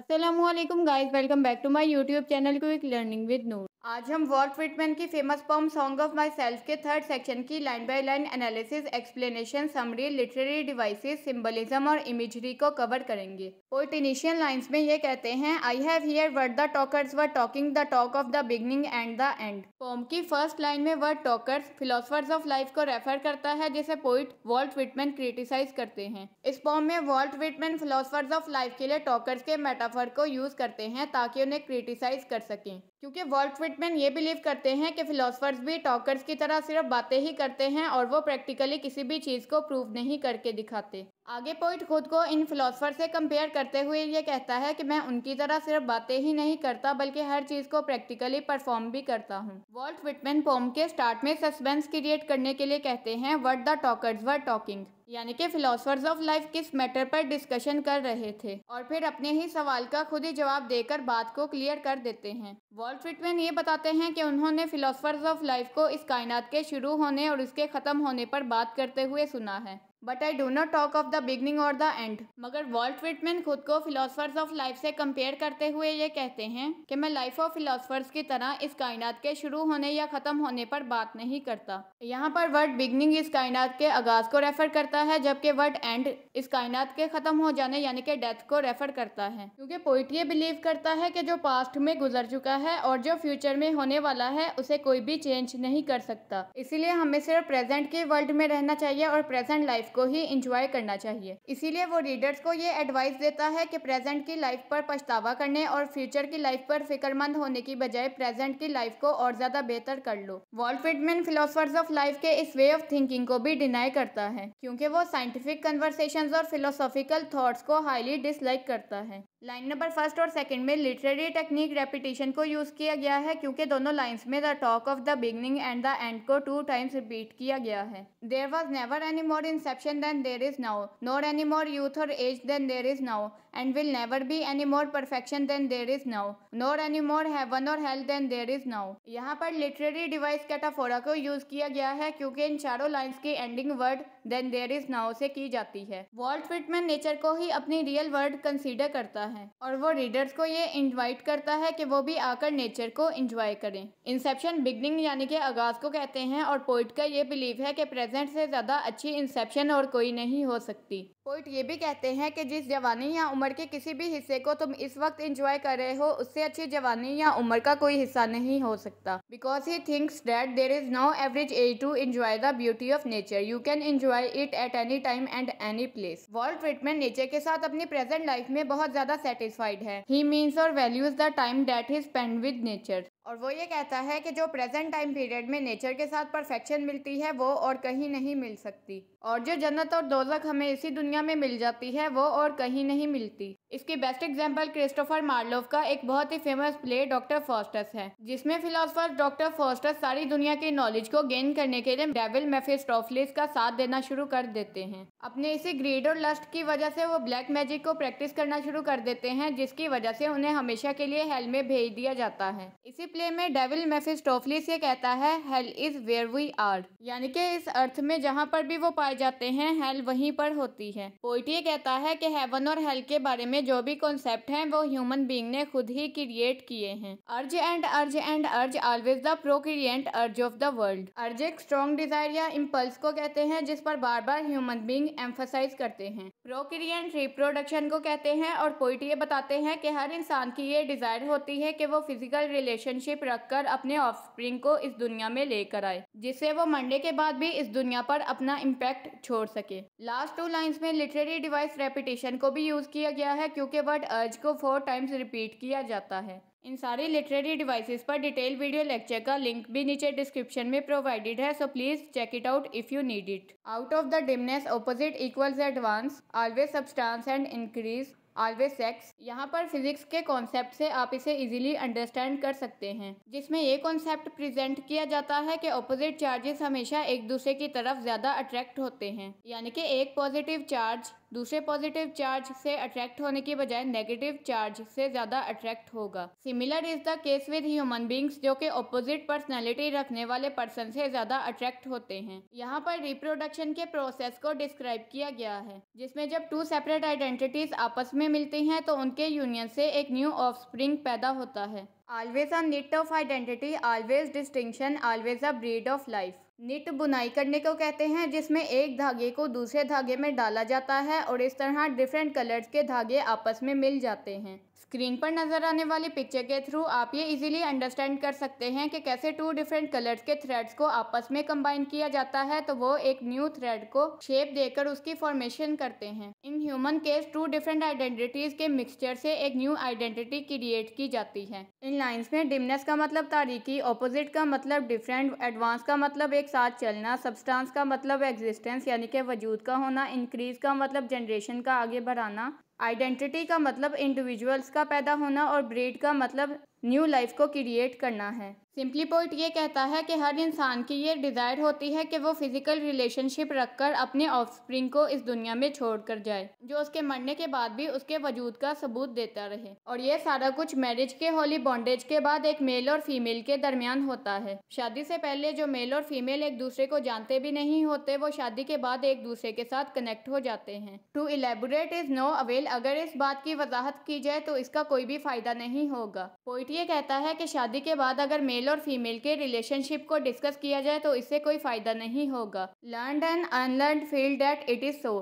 Aslam guys welcome back to my YouTube channel एक learning with note आज हम Walt Whitman की famous poem song of myself के third section की line by line analysis explanation summary literary devices symbolism और imagery को cover करेंगे poet initial lines में ये कहते हैं I have heard what the talkers were talking the talk of the beginning and the end poem की first line में word talkers philosophers of life को रेफर करता है जिसे पोइट वॉल्ट विटमैन क्रिटिसाइज करते हैं इस पॉम में Walt Whitman philosophers of life के लिए टॉकर्स के मेटाफर को यूज करते हैं ताकि उन्हें क्रिटिसाइज कर सकें क्योंकि वॉल्ट स्टेटमेंट ये बिलीव करते हैं कि फिलोसफर्स भी टॉकर्स की तरह सिर्फ बातें ही करते हैं और वो प्रैक्टिकली किसी भी चीज़ को प्रूव नहीं करके दिखाते आगे पोइट खुद को इन फिलोसफर से कंपेयर करते हुए ये कहता है कि मैं उनकी तरह सिर्फ बातें ही नहीं करता बल्कि हर चीज़ को प्रैक्टिकली परफॉर्म भी करता हूँ वॉल्ट विटमैन पोम के स्टार्ट में सस्पेंस क्रिएट करने के लिए कहते हैं what the talkers were talking यानी कि फिलोसफर्स ऑफ लाइफ किस मैटर पर डिस्कशन कर रहे थे और फिर अपने ही सवाल का खुद ही जवाब देकर बात को क्लियर कर देते हैं वॉल्ट विटमैन ये बताते हैं कि उन्होंने फिलोसफर्स ऑफ लाइफ को इस कायनात के शुरू होने और उसके ख़त्म होने पर बात करते हुए सुना है but I do not talk of the beginning और द एंड मगर वॉल्ट विटमैन खुद को फिलोसफर्स ऑफ लाइफ से कंपेयर करते हुए ये कहते हैं कि मैं लाइफ ऑफ फिलोसफर्स की तरह इस कायनात के शुरू होने या ख़त्म होने पर बात नहीं करता यहाँ पर वर्ड बिगनिंग इस कायनात के आगाज को रेफर करता है जबकि वर्ड एंड इस कायनात के ख़त्म हो जाने यानी कि डेथ को रेफर करता है क्योंकि पोइट ये बिलीव करता है कि जो पास्ट में गुजर चुका है और जो फ्यूचर में होने वाला है उसे कोई भी चेंज नहीं कर सकता इसीलिए हमें सिर्फ प्रेजेंट के वर्ल्ड में रहना चाहिए और प्रेजेंट लाइफ लाइफ को ही इंजॉय करना चाहिए इसीलिए वो रीडर्स को ये एडवाइस देता है कि प्रेजेंट की लाइफ पर पछतावा करने और फ्यूचर की लाइफ पर फिक्रमंद होने की बजाय प्रेजेंट की लाइफ को और ज्यादा बेहतर कर लो वॉल्ट फिलोसफर्स ऑफ लाइफ के इस वे ऑफ थिंकिंग को भी डिनाई करता है क्योंकि वो साइंटिफिक कन्वर्सेशन और फिलोसॉफिकल थॉट्स को हाईली डिसलाइक करता है लाइन नंबर फर्स्ट और सेकंड में लिटरेरी टेक्निक रेपिटेशन को यूज़ किया गया है क्योंकि दोनों लाइंस में the talk of the beginning and the end को टू टाइम्स रिपीट किया गया है there was never any more inception than there is now nor any more youth or age than there is now and will never be any more perfection than there is now nor any more heaven or hell than there is now यहाँ पर literary device कैटाफोरा को use किया गया है क्योंकि इन चारों lines की ending word than there is now से की जाती है वॉल्ट फिटमैन नेचर को ही अपनी रियल वर्ड कंसिडर करता है है और वो रीडर्स को ये इन्वाइट करता है कि वो भी आकर नेचर को इंजॉय करें इंसेप्शन बिगनिंग यानी कि आगाज को कहते हैं और पोइट का ये बिलीव है कि प्रेजेंट से ज़्यादा अच्छी इंसेप्शन और कोई नहीं हो सकती पोइट ये भी कहते हैं कि जिस जवानी या उम्र के किसी भी हिस्से को तुम इस वक्त इंजॉय कर रहे हो उससे अच्छी जवानी या उम्र का कोई हिस्सा नहीं हो सकता because he thinks that there is no average age to enjoy the beauty of nature you can enjoy it at any time and any place Walt Whitman nature के साथ अपनी प्रेजेंट लाइफ में बहुत ज़्यादा सेटिस्फाइड है he means और values the time that he spend with nature और वो ये कहता है कि जो प्रेजेंट टाइम पीरियड में नेचर के साथ परफेक्शन मिलती है वो और कहीं नहीं मिल सकती और जो जन्नत और दोजक हमें इसी दुनिया में मिल जाती है वो और कहीं नहीं मिलती इसकी बेस्ट एग्जांपल क्रिस्टोफर मार्लोव का एक बहुत ही फेमस प्ले डॉक्टर फॉस्टस है जिसमें फिलोसफर डॉक्टर फॉस्टस सारी दुनिया की नॉलेज को गेन करने के लिए डेविल मेफिस्टोफलिस का साथ देना शुरू कर देते हैं अपने इसी ग्रीड और लस्ट की वजह से वो ब्लैक मैजिक को प्रैक्टिस करना शुरू कर देते हैं जिसकी वजह से उन्हें हमेशा के लिए हेल में भेज दिया जाता है इसी प्ले में डेविल मेफिस्टोफलिस ये कहता है hell is where we are यानी कि इस अर्थ में जहाँ पर भी वो पाए जाते हैं हेल वहीं पर होती है पोइट ये कहता है कि हेवन और हेल के बारे में जो भी कॉन्सेप्ट हैं वो ह्यूमन बींग ने खुद ही क्रिएट किए हैं अर्ज एंड अर्ज एंड अर्ज ऑलवेज द प्रोक्रिएंट अर्ज ऑफ द वर्ल्ड अर्ज एक स्ट्रॉन्ग डिजायर या इम्पल्स को कहते हैं जिस पर बार बार ह्यूमन बींग एम्फोसाइज करते हैं प्रोक्रिएंट रिप्रोडक्शन को कहते हैं और पोइट ये बताते हैं कि हर इंसान की ये डिजायर होती है कि वो फिजिकल रिलेशन रिलेशनशिप रखकर अपने ऑफस्प्रिंग को इस दुनिया में लेकर आए जिससे वो मंडे के बाद भी इस दुनिया पर अपना इम्पैक्ट छोड़ सके लास्ट टू लाइन्स में लिटरेरी डिवाइस रेपिटेशन को भी यूज़ किया गया है क्योंकि वर्ड अर्ज को फोर टाइम्स रिपीट किया जाता है इन सारी लिटरेरी डिवाइसेस पर डिटेल वीडियो लेक्चर का लिंक भी नीचे डिस्क्रिप्शन में प्रोवाइडेड है so please check it out if you need it out of the dimness opposite equals advance always substance and increase always sex यहाँ पर फिजिक्स के कॉन्सेप्ट से आप इसे इजीली अंडरस्टैंड कर सकते हैं जिसमें ये कॉन्सेप्ट प्रेजेंट किया जाता है कि ऑपोजिट चार्जेस हमेशा एक दूसरे की तरफ ज़्यादा अट्रैक्ट होते हैं यानी कि एक पॉजिटिव चार्ज दूसरे पॉजिटिव चार्ज से अट्रैक्ट होने के बजाय नेगेटिव चार्ज से ज़्यादा अट्रैक्ट होगा similar is the case with human beings जो कि ऑपोजिट पर्सनैलिटी रखने वाले पर्सन से ज़्यादा अट्रैक्ट होते हैं यहाँ पर रिप्रोडक्शन के प्रोसेस को डिस्क्राइब किया गया है जिसमें जब टू सेपरेट आइडेंटिटीज़ आपस में मिलती हैं तो उनके यूनियन से एक न्यू ऑफ पैदा होता है always a knit of identity always distinction always a breed of life knit बुनाई करने को कहते हैं जिसमें एक धागे को दूसरे धागे में डाला जाता है और इस तरह डिफरेंट कलर्स के धागे आपस में मिल जाते हैं स्क्रीन पर नज़र आने वाली पिक्चर के थ्रू आप ये इजीली अंडरस्टैंड कर सकते हैं कि कैसे टू डिफरेंट कलर्स के थ्रेड्स को आपस में कंबाइन किया जाता है तो वो एक न्यू थ्रेड को शेप देकर उसकी फॉर्मेशन करते हैं in human case two different identities के मिक्सचर से एक न्यू आइडेंटिटी क्रिएट की जाती है इन लाइन्स में डिमनेस का मतलब तारीखी ऑपोजिट का मतलब डिफरेंट एडवांस का मतलब एक साथ चलना सबस्टांस का मतलब एग्जिस्टेंस यानी कि वजूद का होना इंक्रीज का मतलब जनरेशन का आगे बढ़ाना आइडेंटिटी का मतलब इंडिविजुअल्स का पैदा होना और ब्रीड का मतलब न्यू लाइफ को क्रिएट करना है सिंपली पॉइंट ये कहता है कि हर इंसान की ये डिज़ायर होती है कि वो फिज़िकल रिलेशनशिप रखकर अपने ऑफस्प्रिंग को इस दुनिया में छोड़ कर जाए जो उसके मरने के बाद भी उसके वजूद का सबूत देता रहे और ये सारा कुछ मैरिज के होली बॉन्डेज के बाद एक मेल और फीमेल के दरमियान होता है शादी से पहले जो मेल और फीमेल एक दूसरे को जानते भी नहीं होते वो शादी के बाद एक दूसरे के साथ कनेक्ट हो जाते हैं to elaborate is no avail अगर इस बात की वजाहत की जाए तो इसका कोई भी फ़ायदा नहीं होगा पॉइंट सूट ये कहता है कि शादी के बाद अगर मेल और फीमेल के रिलेशनशिप को डिस्कस किया जाए तो इससे कोई फ़ायदा नहीं होगा learn and unlearn feel that it is so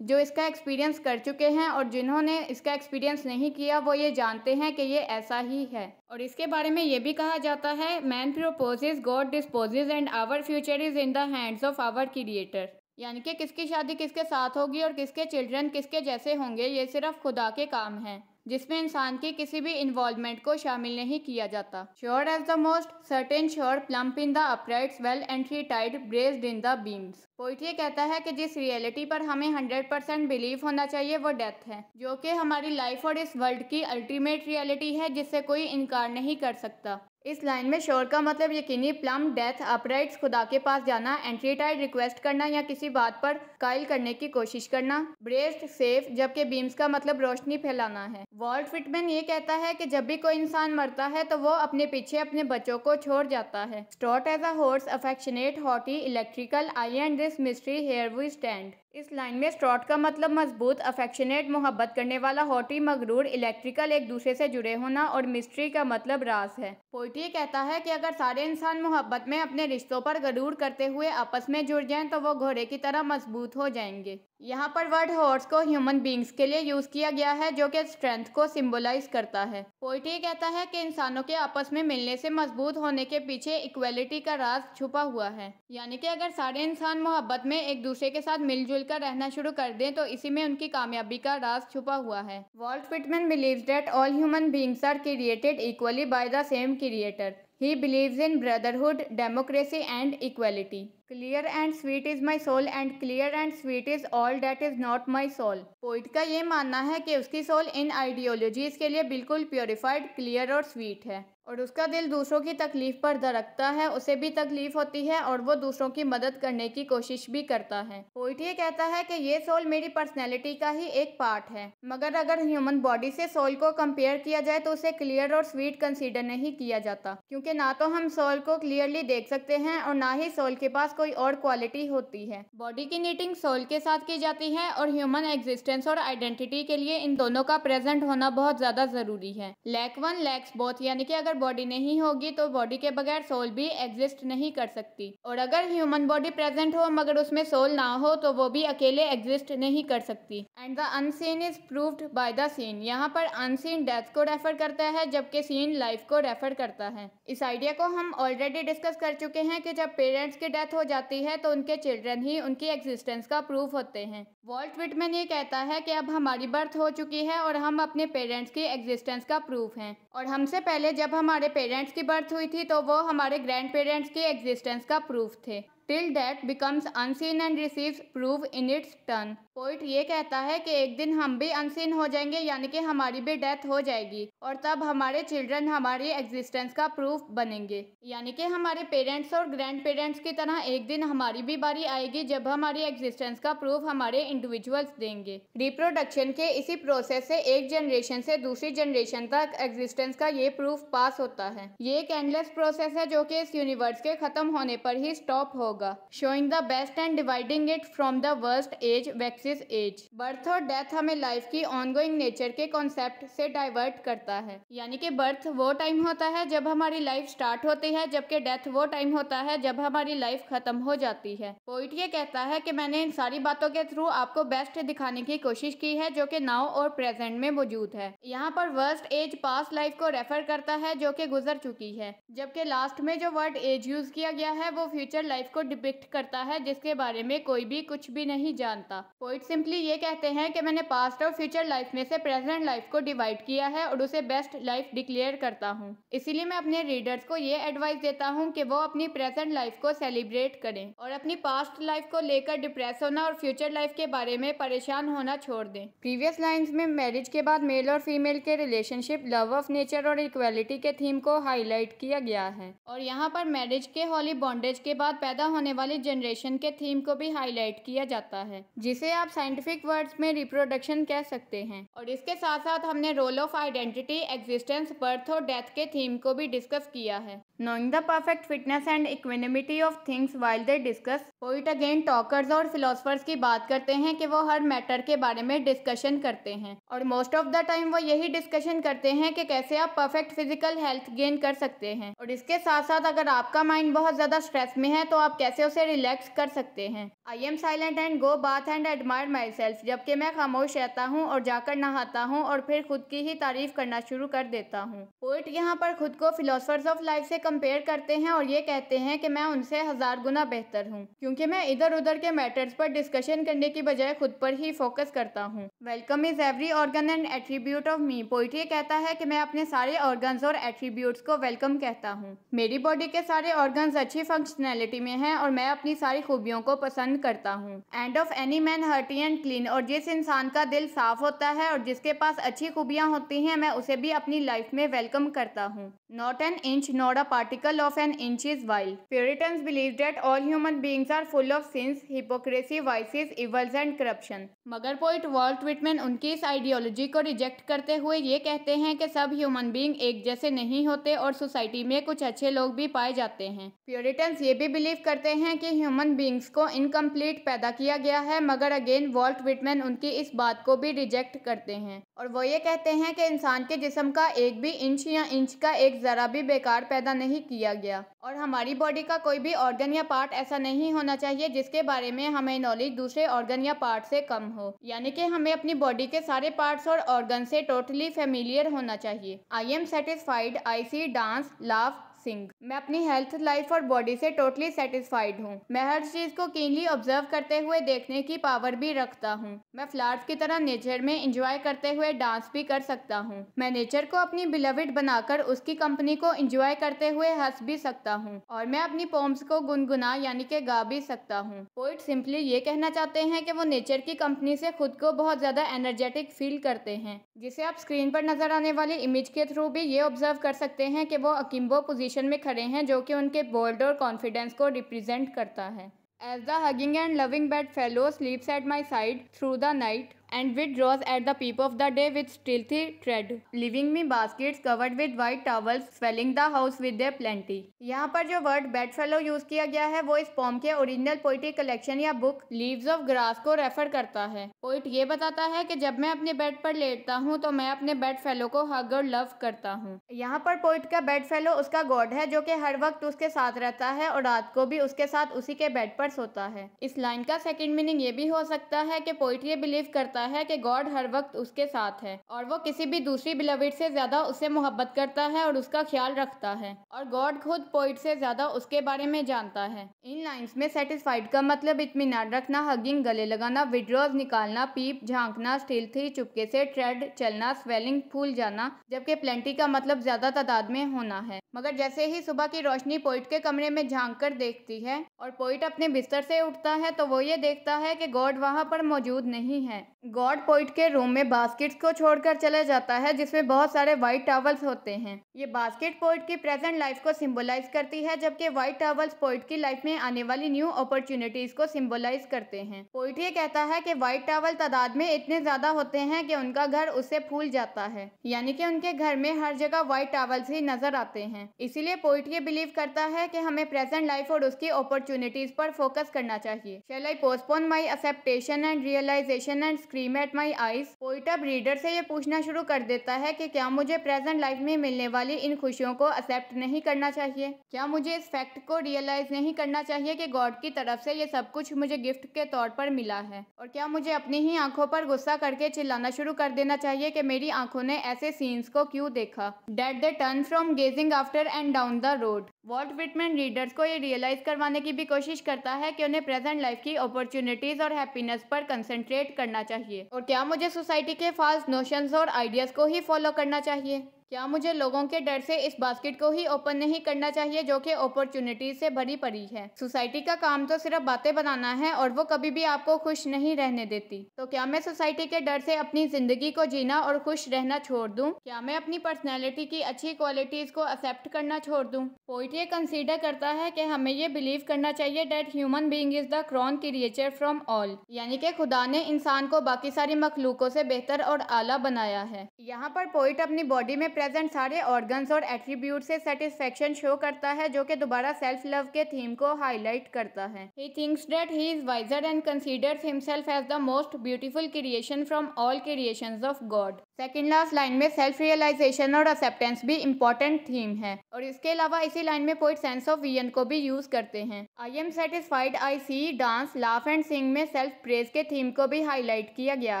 जो इसका एक्सपीरियंस कर चुके हैं और जिन्होंने इसका एक्सपीरियंस नहीं किया वो ये जानते हैं कि ये ऐसा ही है और इसके बारे में ये भी कहा जाता है man proposes God disposes and our future is in the hands of our creator यानी कि किसकी शादी किसके साथ होगी और किसके चिल्ड्रन किसके जैसे होंगे ये सिर्फ खुदा के काम हैं जिसमें इंसान के किसी भी इन्वॉल्वमेंट को शामिल नहीं किया जाता sure as the most certain sure plumb in the upright well and tied braced in the beams poetry कहता है कि जिस रियलिटी पर हमें 100% बिलीव होना चाहिए वो डेथ है जो कि हमारी लाइफ और इस वर्ल्ड की अल्टीमेट रियलिटी है जिससे कोई इनकार नहीं कर सकता इस लाइन में शोर का मतलब यकीनी प्लम डेथ अपराइट्स खुदा के पास जाना एंट्री टाइड रिक्वेस्ट करना या किसी बात पर कायल करने की कोशिश करना ब्रेस्ट सेफ जबकि बीम्स का मतलब रोशनी फैलाना है वॉल्ट फिटमैन ये कहता है कि जब भी कोई इंसान मरता है तो वो अपने पीछे अपने बच्चों को छोड़ जाता है stout as a horse affectionate haughty electrical I and this mystery here we stand इस लाइन में स्ट्रॉट का मतलब मजबूत अफेक्शनेट मोहब्बत करने वाला हॉटी मगरूर इलेक्ट्रिकल एक दूसरे से जुड़े होना और मिस्ट्री का मतलब रास है पोइट्री कहता है कि अगर सारे इंसान मोहब्बत में अपने रिश्तों पर गरूर करते हुए आपस में जुड़ जाएं तो वो घोड़े की तरह मजबूत हो जाएंगे यहाँ पर वर्ड हॉर्स को ह्यूमन बींग्स के लिए यूज़ किया गया है जो कि स्ट्रेंथ को सिंबलाइज करता है पोइट्री कहता है कि इंसानों के आपस में मिलने से मजबूत होने के पीछे इक्वलिटी का राज छुपा हुआ है यानी कि अगर सारे इंसान मोहब्बत में एक दूसरे के साथ मिलजुल कर रहना शुरू कर दें तो इसी में उनकी कामयाबी का राज छुपा हुआ है Walt Whitman believe that all human beings are created equally by the same creator he believe in brotherhood democracy and equality clear and sweet is my soul and clear and sweet is all that is not my soul poet का ये मानना है कि उसकी soul in ideologies के लिए बिल्कुल purified clear और स्वीट है और उसका दिल दूसरों की तकलीफ़ पर धड़कता है उसे भी तकलीफ़ होती है और वो दूसरों की मदद करने की कोशिश भी करता है पोइट ये कहता है कि ये सोल मेरी पर्सनैलिटी का ही एक पार्ट है मगर अगर ह्यूमन बॉडी से सोल को कंपेयर किया जाए तो उसे क्लियर और स्वीट कंसिडर नहीं किया जाता क्योंकि ना तो हम सोल को क्लियरली देख सकते हैं और ना ही सोल के पास कोई और क्वालिटी होती है बॉडी की नीटिंग सोल के साथ की जाती है और ह्यूमन एग्जिस्टेंस और आइडेंटिटी के लिए इन दोनों का प्रेजेंट होना बहुत ज्यादा जरूरी है लैक वन लैक्स बोथ यानी कि अगर बॉडी नहीं होगी तो बॉडी के बगैर सोल भी एग्जिस्ट नहीं कर सकती और अगर ह्यूमन बॉडी प्रेजेंट हो मगर उसमें सोल ना हो तो वो भी अकेले एग्जिस्ट नहीं कर सकती and the unseen is proved by the seen यहाँ पर अनसीन डेथ को रेफर करता है जबकि सीन लाइफ को रेफर करता है इस आइडिया को हम ऑलरेडी डिस्कस कर चुके हैं कि जब पेरेंट्स की डेथ हो जाती है तो उनके चिल्ड्रन ही उनकी एग्जिस्टेंस का प्रूफ होते हैं वॉल्ट विटमैन ये कहता है कि अब हमारी बर्थ हो चुकी है और हम अपने पेरेंट्स की एग्जिस्टेंस का प्रूफ हैं और हमसे पहले जब हमारे पेरेंट्स की बर्थ हुई थी तो वो हमारे ग्रैंड पेरेंट्स की एग्जिस्टेंस का प्रूफ थे till that becomes unseen and receive proof in its turn poet ये कहता है कि एक दिन हम भी अनसिन हो जाएंगे यानी कि हमारी भी डेथ हो जाएगी और तब हमारे चिल्ड्रन हमारी एग्जिस्टेंस का प्रूफ बनेंगे यानी कि हमारे पेरेंट्स और ग्रैंड पेरेंट्स की तरह एक दिन हमारी भी बारी आएगी जब हमारी एग्जिस्टेंस का प्रूफ हमारे इंडिविजुअल्स देंगे रिप्रोडक्शन के इसी प्रोसेस से एक जनरेशन से दूसरी जनरेशन तक एग्जिस्टेंस का ये प्रूफ पास होता है ये एक एंडलेस प्रोसेस है जो की इस यूनिवर्स के खत्म होने पर ही स्टॉप होगा showing the best and dividing it from the worst age vexes versus age birth और डेथ हमें लाइफ की ऑनगोइंग नेचर के कॉन्सेप्ट से डाइवर्ट करता है यानी कि बर्थ वो टाइम होता है जब हमारी लाइफ स्टार्ट होती है जबकि डेथ वो टाइम होता है जब हमारी लाइफ खत्म हो जाती है पोइट ये कहता है कि मैंने इन सारी बातों के थ्रू आपको बेस्ट दिखाने की कोशिश की है जो कि नाव और प्रेजेंट में मौजूद है यहाँ पर वर्स्ट एज पास्ट लाइफ को रेफर करता है जो कि गुजर चुकी है जबकि लास्ट में जो वर्ड एज यूज किया गया है वो फ्यूचर लाइफ को डिपिक्ट करता है जिसके बारे में कोई भी कुछ भी नहीं जानता पोइट इट सिंपली ये कहते हैं कि मैंने पास्ट और फ्यूचर लाइफ में से प्रेजेंट लाइफ को डिवाइड किया है और उसे बेस्ट लाइफ डिक्लेयर करता हूँ इसीलिए मैं अपने रीडर्स को ये एडवाइस देता हूँ कि वो अपनी प्रेजेंट लाइफ को सेलिब्रेट करें और अपनी पास्ट लाइफ को लेकर डिप्रेस होना और फ्यूचर लाइफ के बारे में परेशान होना छोड़ दें प्रीवियस लाइन्स में मैरिज के बाद मेल और फीमेल के रिलेशनशिप लव ऑफ नेचर और इक्वेलिटी के थीम को हाईलाइट किया गया है और यहाँ पर मैरिज के हॉली बॉन्डेज के बाद पैदा होने वाली जनरेशन के थीम को भी हाईलाइट किया जाता है जिसे आप आप साइंटिफिक वर्ड्स में रिप्रोडक्शन कह सकते हैं और इसके साथ साथ हमने role of identity existence birth और डेथ के थीम को भी डिस्कस किया है knowing the perfect fitness and equanimity of things while they discuss poet again talkers और फिलोसफर्स की बात करते हैं कि वो हर मैटर के बारे में डिस्कशन करते हैं और मोस्ट ऑफ द टाइम वो यही डिस्कशन करते हैं कि कैसे आप परफेक्ट फिजिकल हेल्थ गेन कर सकते हैं और इसके साथ साथ अगर आपका माइंड बहुत ज्यादा स्ट्रेस में है तो आप कैसे उसे रिलैक्स कर सकते हैं I am silent and go bath and एडम एडमायर माई सेल्फ जबकि मैं खामोश रहता हूँ और जाकर नहाता हूँ और फिर खुद की ही तारीफ करना शुरू कर देता हूँ पोइट यहाँ पर खुद को फिलोसफर्स ऑफ लाइफ से कंपेयर करते हैं और ये कहते हैं कि मैं उनसे हज़ार गुना बेहतर हूँ क्योंकि मैं इधर उधर के मैटर्स पर डिस्कशन करने की बजाय खुद पर ही फोकस करता हूँ welcome is every organ and attribute of me poet ये कहता है कि मैं अपने सारे ऑर्गन्स और एट्रीब्यूट्स को वेलकम कहता हूँ मेरी बॉडी के सारे ऑर्गन्स अच्छी फंक्शनैलिटी में हैं और मैं अपनी सारी खूबियों को पसंद करता हूँ एंड ऑफ एनी मैन हर हर्टी एंड क्लीन और जिस इंसान का दिल साफ होता है और जिसके पास अच्छी खूबियाँ होती हैं मैं उसे भी अपनी लाइफ में वेलकम करता हूँ not an inch not a particle of an inch is vile puritan believe that all human beings are full of sins hypocrisy vices evils and corruption मगर पोइट वॉल्ट विटमैन उनकी इस ideology को reject करते हुए ये कहते हैं कि सब ह्यूमन बींग एक जैसे नहीं होते और सोसाइटी में कुछ अच्छे लोग भी पाए जाते हैं प्योरिटन ये भी बिलीव करते हैं कि ह्यूमन बींग्स को इनकम्प्लीट पैदा किया गया है मगर अगेन वॉल्ट विटमैन उनकी इस बात को भी रिजेक्ट करते हैं और वो ये कहते हैं कि इंसान के जिसम का एक भी इंच या इंच का एक ज़रा भी बेकार पैदा नहीं किया गया और हमारी बॉडी का कोई भी ऑर्गन या पार्ट ऐसा नहीं होना चाहिए जिसके बारे में हमें नॉलेज दूसरे ऑर्गन या पार्ट से कम हो यानी कि हमें अपनी बॉडी के सारे पार्ट्स और ऑर्गन से टोटली फेमिलियर होना चाहिए I am satisfied I see dance laugh sing मैं अपनी हेल्थ लाइफ और बॉडी से टोटली सेटिस्फाइड हूँ मैं हर चीज को कीनली ऑब्जर्व करते हुए देखने की पावर भी रखता हूँ मैं फ्लावर्स की तरह नेचर में इंजॉय करते हुए डांस भी कर सकता हूँ मैं नेचर को अपनी बिलविड बनाकर उसकी कंपनी को इंजॉय करते हुए हंस भी सकता हूँ और मैं अपनी पोम्स को गुनगुना यानी के गा भी सकता हूँ पोइट सिंपली ये कहना चाहते हैं कि वो नेचर की कंपनी से खुद को बहुत ज़्यादा एनर्जेटिक फील करते हैं जिसे आप स्क्रीन पर नजर आने वाली इमेज के थ्रू भी ये ऑब्जर्व कर सकते हैं कि वो अकिम्बो पोजिशन पोजीशन में खड़े हैं जो कि उनके बोल्ड और कॉन्फिडेंस को रिप्रेजेंट करता है as the hugging and loving bedfellow sleeps at my side through the night and withdraws at the peep of the day with stealthy tread, leaving me baskets covered with white towels, swelling the house with their plenty. यहाँ पर जो word fellow use किया गया है वो इस poem के original poetry collection या बुक लीव्स ऑफ ग्रास को रेफर करता है पोइट ये बताता है कि जब मैं अपने बेड पर लेटता हूँ तो मैं अपने बेड फेलो को हग और लव करता हूँ यहाँ पर पोइट का बेड फेलो उसका गॉड है जो कि हर वक्त उसके साथ रहता है और रात को भी उसके साथ उसी के बेड पर सोता है इस लाइन का सेकेंड मीनिंग ये भी हो सकता है कि पोइट ये बिलीव करता बताता है कि गॉड हर वक्त उसके साथ है और वो किसी भी दूसरी बिलविड से ज्यादा उससे मोहब्बत करता है और उसका ख्याल रखता है और गॉड खुद पोइट से ज्यादा उसके बारे में जानता है इन लाइन्स में सेटिस्फाइड का मतलब इतमान रखना हगिंग गले लगाना विड्रोज निकालना पीप झांकना स्टील थी चुपके से ट्रेड चलना स्वेलिंग फूल जाना जबकि प्लेंटी का मतलब ज्यादा तादाद में होना है मगर जैसे ही सुबह की रोशनी पोइट के कमरे में झांक कर देखती है और पोइट अपने बिस्तर से उठता है तो वो ये देखता है कि गॉड वहाँ पर मौजूद नहीं है गॉड पॉइंट के रूम में बास्केट्स को छोड़कर चला जाता है जिसमें बहुत सारे वाइट टावल्स होते हैं ये बास्केट पॉइंट की प्रेजेंट लाइफ को सिंबलाइज करती है जबकि वाइट टावल्स पॉइंट की लाइफ में आने वाली न्यू अपॉर्चुनिटीज को सिंबलाइज करते हैं पॉइंट ये कहता है कि वाइट टावल तादाद में इतने ज्यादा होते हैं कि उनका घर उससे फूल जाता है यानी कि उनके घर में हर जगह व्हाइट टावल्स ही नजर आते हैं इसीलिए पॉइंट ये बिलीव करता है कि हमें प्रेजेंट लाइफ और उसकी अपॉर्चुनिटीज पर फोकस करना चाहिए I postpone my acceptation and realization and scream at my eyes poet reader से ये पूछना शुरू कर देता है कि क्या मुझे प्रेजेंट लाइफ में मिलने वाली इन खुशियों को एक्सेप्ट नहीं करना चाहिए क्या मुझे इस फैक्ट को रियलाइज नहीं करना चाहिए कि गॉड की तरफ से ये सब कुछ मुझे गिफ्ट के तौर पर मिला है और क्या मुझे अपनी ही आंखों पर गुस्सा करके चिल्लाना शुरू कर देना चाहिए कि मेरी आंखों ने ऐसे सीन्स को क्यों देखा that they turn from gazing after and down the road Walt Whitman readers को ये रियलाइज करवाने की भी कोशिश करता है कि उन्हें प्रेजेंट लाइफ की अपॉर्चुनिटीज और हैप्पीनेस पर कंसंट्रेट करना चाहिए चाहिए और क्या मुझे सोसाइटी के फास्ट नोशंस और आइडियाज़ को ही फॉलो करना चाहिए क्या मुझे लोगों के डर से इस बास्केट को ही ओपन नहीं करना चाहिए जो कि अपॉर्चुनिटी से भरी पड़ी है सोसाइटी का काम तो सिर्फ बातें बनाना है और वो कभी भी आपको खुश नहीं रहने देती तो क्या मैं सोसाइटी के डर से अपनी जिंदगी को जीना और खुश रहना छोड़ दूँ क्या मैं अपनी पर्सनैलिटी की अच्छी क्वालिटीज को एक्सेप्ट करना छोड़ दूँ पोइट ये कंसिडर करता है की हमें ये बिलीव करना चाहिए that human being is the crown creature from all यानी के खुदा ने इंसान को बाकी सारी मखलूकों से बेहतर और आला बनाया है यहाँ पर पोइट अपनी बॉडी में प्रेजेंट सारे ऑर्गन्स और एट्रीब्यूट से सेटिस्फेक्शन शो करता है जो कि दोबारा सेल्फ लव के थीम को हाईलाइट करता है he thinks that he is wiser and considers himself as the most beautiful creation from all creation of God second last line में सेल्फ रियलाइजेशन और एक्सेप्टेंस भी इम्पॉर्टेंट थीम है और इसके अलावा इसी लाइन में पोइट सेंस ऑफ वियन को भी यूज करते हैं I am satisfied I see dance laugh and sing में सेल्फ प्रेज के थीम को भी हाईलाइट किया गया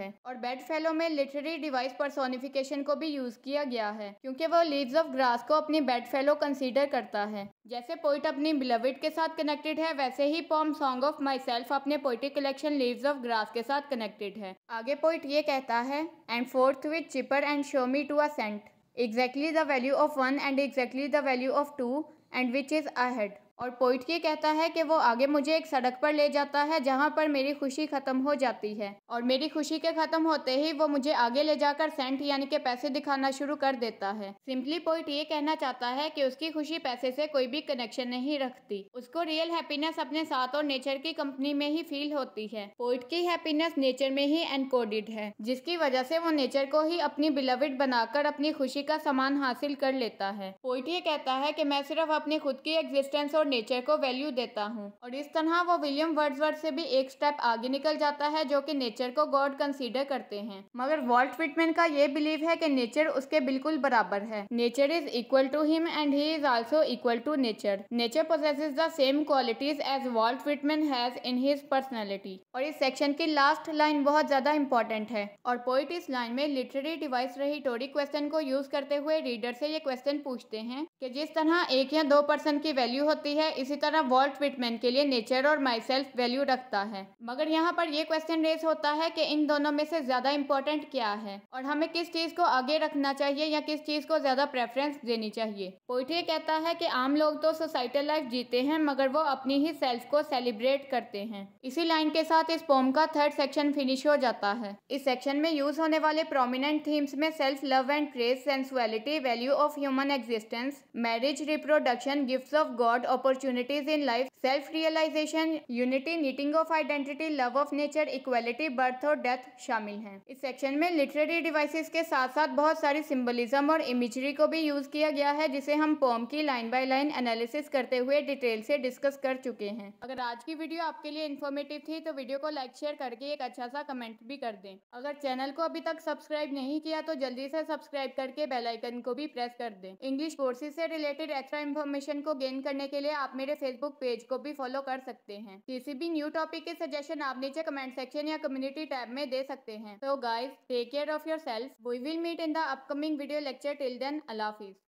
है और बेड फेलो में लिटरेरी डिवाइस परसोनिफिकेशन को भी यूज किया गया है क्योंकि वह लीव्स ऑफ ग्रास को अपनी बेड फेलो कंसीडर करता है जैसे पोइट अपनी बिलविड के साथ कनेक्टेड है वैसे ही poem song of Myself अपने poetry collection Leaves of Grass के साथ कनेक्टेड है आगे पोइट ये कहता है and forth with cipher and show me to at exactly the value of one and exactly the value of two and which is ahead और poet के कहता है कि वो आगे मुझे एक सड़क पर ले जाता है जहाँ पर मेरी खुशी ख़त्म हो जाती है और मेरी खुशी के ख़त्म होते ही वो मुझे आगे ले जाकर सेंट यानी के पैसे दिखाना शुरू कर देता है सिंपली पोइट ये कहना चाहता है कि उसकी खुशी पैसे से कोई भी कनेक्शन नहीं रखती उसको रियल हैप्पीनेस अपने साथ और नेचर की कंपनी में ही फील होती है पोइट की हैप्पीनेस नेचर में ही एनकोडेड है जिसकी वजह से वो नेचर को ही अपनी बिलविड बनाकर अपनी खुशी का सामान हासिल कर लेता है पोइट ये कहता है कि मैं सिर्फ अपनी खुद की एग्जिस्टेंस और और नेचर को वैल्यू देता हूँ और इस तरह वो विलियम वर्ड से भी एक स्टेप आगे निकल जाता है जो कि नेचर को गॉड कंसीडर करते हैं मगर वॉल्ट फिटमैन का ये बिलीव है कि नेचर उसके बिल्कुल बराबर है nature is equal to him and he is also equal to nature nature possesses the same qualities as Walt Whitman has in his personality और इस सेक्शन की लास्ट लाइन बहुत ज्यादा इंपॉर्टेंट है और पोइट इस लाइन में लिटरेरी डिवाइस रही टोरी क्वेश्चन को यूज करते हुए रीडर से ये क्वेश्चन पूछते हैं कि जिस तरह एक या दो पर्सन की वैल्यू होती हुई है इसी तरह वॉल्ट विटमैन के लिए नेचर और माई सेल्फ वैल्यू रखता है मगर यहाँ पर यह क्वेश्चन रेस होता है कि इन दोनों में से ज़्यादा इंपॉर्टेंट क्या है और हमें किस चीज़ को आगे रखना चाहिए या किस चीज़ को ज़्यादा प्रेफरेंस देनी चाहिए पोइट्री कहता है कि आम लोग तो सोसाइटल लाइफ जीते हैं मगर वो अपनी ही सेल्फ को सेलिब्रेट करते हैं इसी लाइन के साथ इस पोम का थर्ड सेक्शन फिनिश हो जाता है इस सेक्शन में यूज होने वाले प्रोमिनेंट थीम्स में self love and praise sensuality value of human existence marriage reproduction gift of God और opportunities in life self realization unity knitting of identity love of nature equality birth और death शामिल हैं इस section में literary devices के साथ साथ बहुत सारी सिंबलिज्म और इमेजरी को भी यूज किया गया है जिसे हम पोम की लाइन बाय लाइन एनालिसिस करते हुए डिटेल से डिस्कस कर चुके हैं अगर आज की वीडियो आपके लिए इन्फॉर्मेटिव थी तो वीडियो को लाइक शेयर करके एक अच्छा सा कमेंट भी कर दें अगर चैनल को अभी तक सब्सक्राइब नहीं किया तो जल्दी से सब्सक्राइब करके बेलाइकन को भी प्रेस कर दें इंग्लिश कोर्सेज से रिलेटेड एक्स्ट्रा इन्फॉर्मेशन को गेन करने के लिए लिए आप मेरे फेसबुक पेज को भी फॉलो कर सकते हैं किसी भी न्यू टॉपिक के सजेशन आप नीचे कमेंट सेक्शन या कम्युनिटी टैब में दे सकते हैं तो guys take care of yourself we will meet in the upcoming video lecture till then अलाफिज